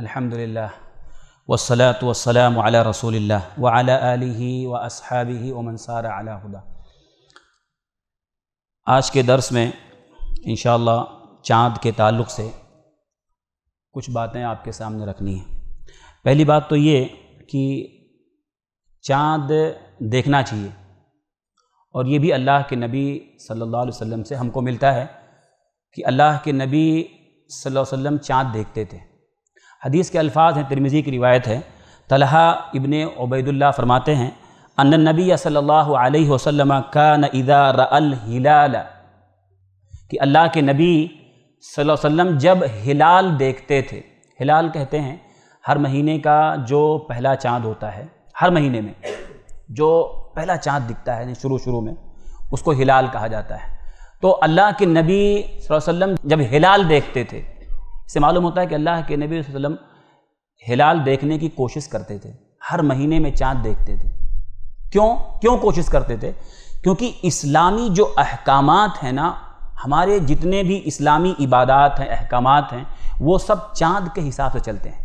अल्हम्दुलिल्लाह वसलात वसलाम अला रसूलिल्लाह व अला आलिही व असहाबिही व मनसार अला आज के दर्स में इन चाँद के ताल्लुक़ से कुछ बातें आपके सामने रखनी है पहली बात तो ये कि चाँद देखना चाहिए और ये भी अल्लाह के नबी सल्लल्लाहु अलैहि वसल्लम से हमको मिलता है कि अल्लाह के नबी सल्लल्लाहु अलैहि वसल्लम चाँद देखते थे हदीस के अल्फाज हैं तिरमिज़ी की रिवायत है तलहा इबन उबैदुल्ला फरमाते हैं अन नबी सल्ला वसम का नदा रल हिलाल कि अल्लाह के नबी वसल्लम जब हिलाल देखते थे हिलाल कहते हैं हर महीने का जो पहला चाँद होता है हर महीने में जो पहला चाँद दिखता है शुरू शुरू में उसको हिलाल कहा जाता है तो अल्लाह के नबी वसल्लम जब हिलाल देखते थे इससे मालूम होता है कि अल्लाह के नबी वसल्लम हिलाल देखने की कोशिश करते थे हर महीने में चाँद देखते थे क्यों क्यों कोशिश करते थे क्योंकि इस्लामी जो अहकाम हैं ना हमारे जितने भी इस्लामी इबादत हैं अहकाम हैं वो सब चाँद के हिसाब से चलते हैं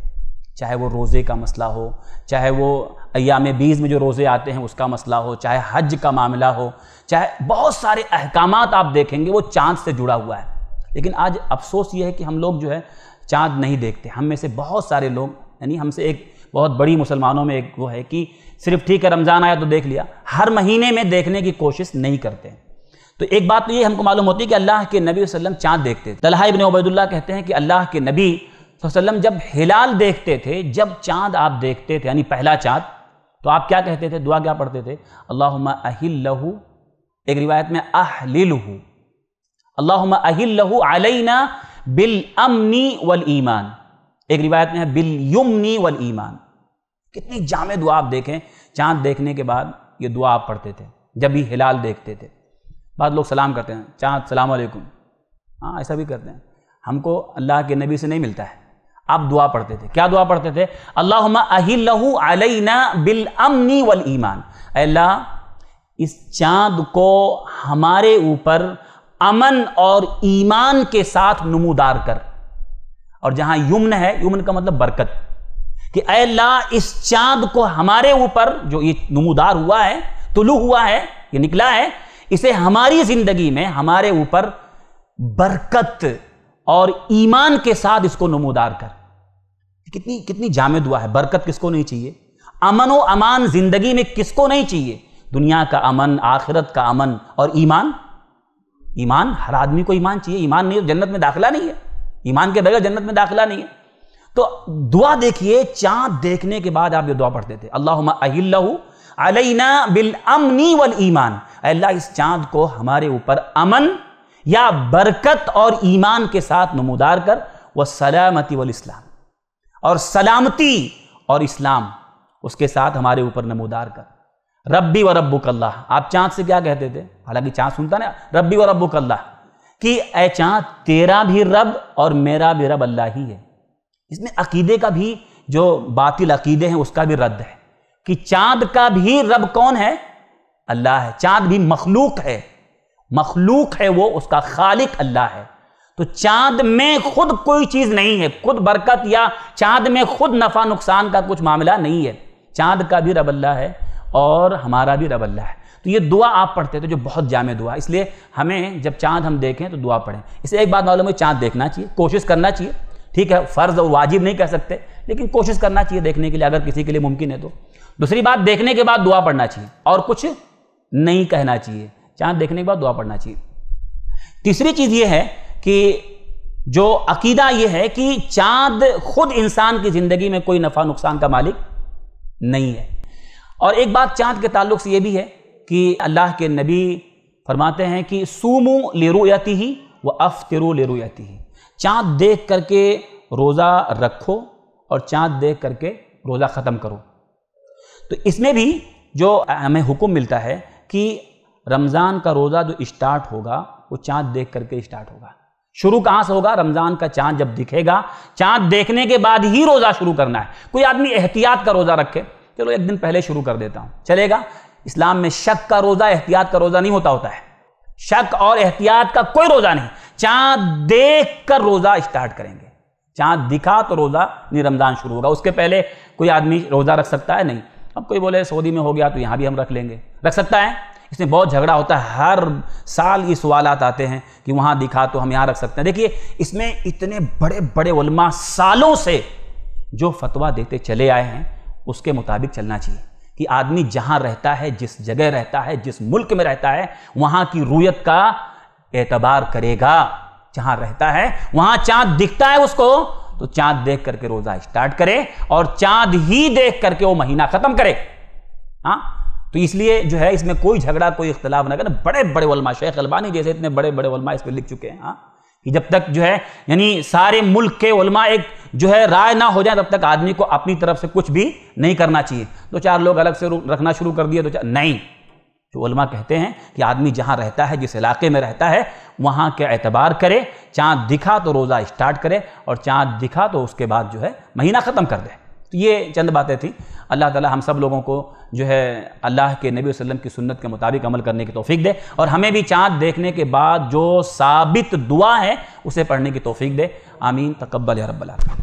चाहे वो रोज़े का मसला हो चाहे वो अयाम बीज में जो रोज़े आते हैं उसका मसला हो चाहे हज का मामला हो चाहे बहुत सारे अहकाम आप देखेंगे वो चाँद से जुड़ा हुआ है लेकिन आज अफसोस ये है कि हम लोग जो है चाँद नहीं देखते हम में से बहुत सारे लोग यानी हमसे एक बहुत बड़ी मुसलमानों में एक वो है कि सिर्फ ठीक है रमज़ान आया तो देख लिया हर महीने में देखने की कोशिश नहीं करते तो एक बात तो ये हमको मालूम होती है कि अल्लाह के नबी वसल्लम चाँद देखते थे तलहा इबन उबैदुल्ला कहते हैं कि अल्लाह के नबी वसल्लम जब हिलाल देखते थे जब चाँद आप देखते थे यानी पहला चाँद तो आप क्या कहते थे दुआ क्या पढ़ते थे अल्लाह अहिल्लहू एक रिवायत में अहलिलहू अल्लाह अलैना बिल अमनी वल ईमान एक रिवायत में है बिल युमनी वल ईमान कितनी जाम दुआ आप देखें चांद देखने के बाद ये दुआ आप पढ़ते थे जब भी हिलाल देखते थे बाद लोग सलाम करते हैं चाँद सलाम अलैकुम हाँ ऐसा भी करते हैं हमको अल्लाह के नबी से नहीं मिलता है आप दुआ पढ़ते थे क्या दुआ पढ़ते थे अल्लाह अहिलहू अलैना बिल अमनी वल ईमान अल्लाह इस चांद को हमारे ऊपर अमन और ईमान के साथ नमूदार कर और जहां युम्न है युम्न का मतलब बरकत कि अल्लाह इस चांद को हमारे ऊपर जो ये नमूदार हुआ है तुलू हुआ है ये निकला है इसे हमारी जिंदगी में हमारे ऊपर बरकत और ईमान के साथ इसको नमूदार कर कितनी कितनी जामे दुआ है बरकत किसको नहीं चाहिए अमन व अमान जिंदगी में किसको नहीं चाहिए दुनिया का अमन आखिरत का अमन और ईमान ईमान हर आदमी को ईमान चाहिए ईमान नहीं तो जन्नत में दाखिला नहीं है ईमान के बगैर जन्नत में दाखिला नहीं है तो दुआ देखिए चांद देखने के बाद आप ये दुआ पढ़ते थे अल्लाह अलैना बिल अमनी वल ईमान अल्लाह इस चांद को हमारे ऊपर अमन या बरकत और ईमान के साथ नमोदार कर वह सलामती वल इस्लाम और सलामती और इस्लाम उसके साथ हमारे ऊपर नमोदार कर रब्बी व रब्बू कल्ला आप चाँद से क्या कहते थे हालांकि चाँद सुनता ना रब्बी व रब्बू कल्ला कि ए चाँद तेरा भी रब और मेरा भी रब अल्लाह ही है इसमें अकीदे का भी जो बातिल अकीदे हैं उसका भी रद्द है कि चांद का भी रब कौन है अल्लाह है चांद भी मखलूक है मखलूक है वो उसका खालिक अल्लाह है तो चांद में खुद कोई चीज़ नहीं है खुद बरकत या चाँद में खुद नफ़ा नुकसान का कुछ मामला नहीं है चांद का भी रब अल्लाह है और हमारा भी रब अल्लाह है तो ये दुआ आप पढ़ते थे तो जो बहुत जाम दुआ इसलिए हमें जब चाँद हम देखें तो दुआ पढ़ें इसलिए एक बात मालूम है चांद देखना चाहिए कोशिश करना चाहिए ठीक है फ़र्ज़ और वाजिब नहीं कह सकते लेकिन कोशिश करना चाहिए देखने के लिए अगर किसी के लिए मुमकिन है तो दूसरी बात देखने के बाद दुआ पढ़ना चाहिए और कुछ नहीं कहना चाहिए चाँद देखने के बाद दुआ पढ़ना चाहिए तीसरी चीज़ ये है कि जो अकीदा ये है कि चाँद खुद इंसान की ज़िंदगी में कोई नफ़ा नुकसान का मालिक नहीं है और एक बात चाँद के ताल्लुक से ये भी है कि अल्लाह के नबी फरमाते हैं कि सूमू लेरुयाती ही व अफ्तरू लेरुयाती ही चाँद देख करके रोज़ा रखो और चाँद देख करके रोज़ा ख़त्म करो तो इसमें भी जो हमें हुक्म मिलता है कि रमज़ान का रोज़ा जो इस्टार्ट होगा वो चाँद देख करके इस्टार्ट होगा शुरू कहाँ से होगा रमज़ान का चाँद जब दिखेगा चाँद देखने के बाद ही रोज़ा शुरू करना है कोई आदमी एहतियात का रोज़ा रखे चलो एक दिन पहले शुरू कर देता हूँ चलेगा इस्लाम में शक का रोज़ा एहतियात का रोज़ा नहीं होता होता है शक और एहतियात का कोई रोज़ा नहीं चाँद देख कर रोज़ा स्टार्ट करेंगे चाँद दिखा तो रोज़ा नहीं रमज़ान शुरू होगा उसके पहले कोई आदमी रोज़ा रख सकता है नहीं अब कोई बोले सऊदी में हो गया तो यहाँ भी हम रख लेंगे रख सकता है इसमें बहुत झगड़ा होता है हर साल ये सवाल आते हैं कि वहाँ दिखा तो हम यहाँ रख सकते हैं देखिए इसमें इतने बड़े बड़े उलमा सालों से जो फतवा देते चले आए हैं उसके मुताबिक चलना चाहिए कि आदमी जहां रहता है जिस जगह रहता है जिस मुल्क में रहता है वहां की रूयत का एतबार करेगा जहां रहता है वहां चाँद दिखता है उसको तो चांद देख करके रोज़ा स्टार्ट करे और चांद ही देख करके वो महीना ख़त्म करे हाँ तो इसलिए जो है इसमें कोई झगड़ा कोई इख्तलाफ ना करें बड़े बड़े वलमा शेख अलबानी जैसे इतने बड़े बड़े वलमा इस पर लिख चुके हैं हाँ कि जब तक जो है यानी सारे मुल्क के वलमा एक जो है राय ना हो जाए तब तक आदमी को अपनी तरफ से कुछ भी नहीं करना चाहिए दो चार लोग अलग से रखना शुरू कर दिए दो चार नहीं जो तो उलमा कहते हैं कि आदमी जहाँ रहता है जिस इलाके में रहता है वहाँ के एतबार करे चाँद दिखा तो रोज़ा स्टार्ट करे और चाँद दिखा तो उसके बाद जो है महीना ख़त्म कर दे तो ये चंद बातें थी अल्लाह ताला हम सब लोगों को जो है अल्लाह के नबी वसल्लम की सुन्नत के मुताबिक अमल करने की तोफ़ी दे और हमें भी चाँद देखने के बाद जो साबित दुआ है उसे पढ़ने की तोफ़ी दे आमीन तकबल या